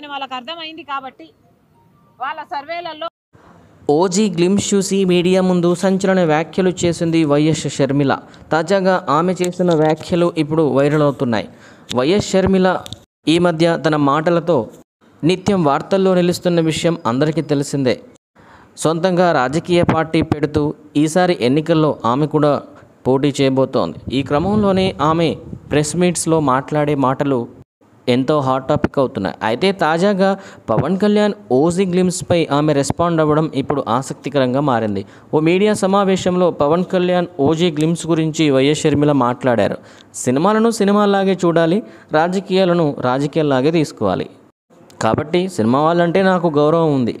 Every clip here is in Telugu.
అని వాళ్ళకి అర్థమైంది కాబట్టి వాళ్ళ సర్వేలలో ఓజీ గ్లిమ్స్ చూసి మీడియా ముందు సంచలన వ్యాఖ్యలు చేసింది వైఎస్ షర్మిల తాజాగా ఆమె చేసిన వ్యాఖ్యలు ఇప్పుడు వైరల్ అవుతున్నాయి వైఎస్ షర్మిల ఈ మధ్య తన మాటలతో నిత్యం వార్తల్లో నిలుస్తున్న విషయం అందరికీ తెలిసిందే సొంతంగా రాజకీయ పార్టీ పెడుతూ ఈసారి ఎన్నికల్లో ఆమె కూడా పోటీ చేయబోతోంది ఈ క్రమంలోనే ఆమె ప్రెస్ మీట్స్లో మాట్లాడే మాటలు ఎంతో హాట్ టాపిక్ అవుతున్నాయి అయితే తాజాగా పవన్ కళ్యాణ్ ఓజీ గ్లిమ్స్పై ఆమె రెస్పాండ్ అవ్వడం ఇప్పుడు ఆసక్తికరంగా మారింది ఓ మీడియా సమావేశంలో పవన్ కళ్యాణ్ ఓజీ గ్లిమ్స్ గురించి వైఎస్ షర్మిల మాట్లాడారు సినిమాలను సినిమాలాగే చూడాలి రాజకీయాలను రాజకీయాల్లాగే తీసుకోవాలి కాబట్టి సినిమా వాళ్ళంటే నాకు గౌరవం ఉంది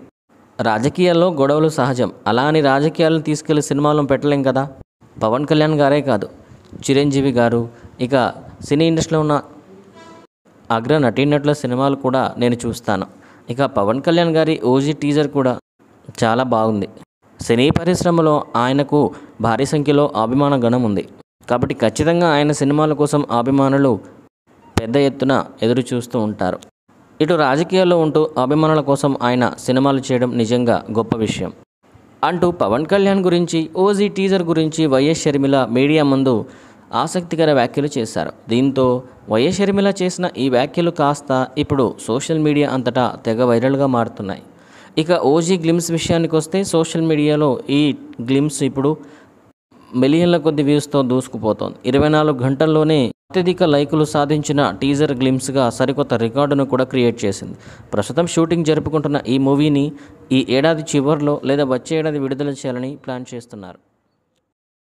రాజకీయాల్లో గొడవలు సహజం అలా అని రాజకీయాలను తీసుకెళ్లి సినిమాలను పెట్టలేం కదా పవన్ కళ్యాణ్ గారే కాదు చిరంజీవి గారు ఇక సినీ ఇండస్ట్రీలో ఉన్న అగ్ర నటీనటుల సినిమాలు కూడా నేను చూస్తాను ఇక పవన్ కళ్యాణ్ గారి ఓజీ టీజర్ కూడా చాలా బాగుంది సినీ పరిశ్రమలో ఆయనకు భారీ సంఖ్యలో అభిమాన గణం ఉంది కాబట్టి ఖచ్చితంగా ఆయన సినిమాల కోసం అభిమానులు పెద్ద ఎత్తున ఎదురు చూస్తూ ఉంటారు ఇటు రాజకీయాల్లో ఉంటూ అభిమానుల కోసం ఆయన సినిమాలు చేయడం నిజంగా గొప్ప విషయం అంటూ పవన్ కళ్యాణ్ గురించి ఓజీ టీజర్ గురించి వైఎస్ షర్మిల మీడియా ముందు ఆసక్తికర వ్యాఖ్యలు చేశారు దీంతో వైఎస్ షర్మిల చేసిన ఈ వ్యాఖ్యలు కాస్త ఇప్పుడు సోషల్ మీడియా అంతటా తెగ వైరల్గా మారుతున్నాయి ఇక ఓజీ గ్లిమ్స్ విషయానికి వస్తే సోషల్ మీడియాలో ఈ గ్లిమ్స్ ఇప్పుడు మిలియన్ల కొద్ది వ్యూస్తో దూసుకుపోతోంది ఇరవై నాలుగు గంటల్లోనే అత్యధిక లైకులు సాధించిన టీజర్ గ్లిమ్స్గా సరికొత్త రికార్డును కూడా క్రియేట్ చేసింది ప్రస్తుతం షూటింగ్ జరుపుకుంటున్న ఈ మూవీని ఈ ఏడాది చివరిలో లేదా వచ్చే ఏడాది విడుదల చేయాలని ప్లాన్ చేస్తున్నారు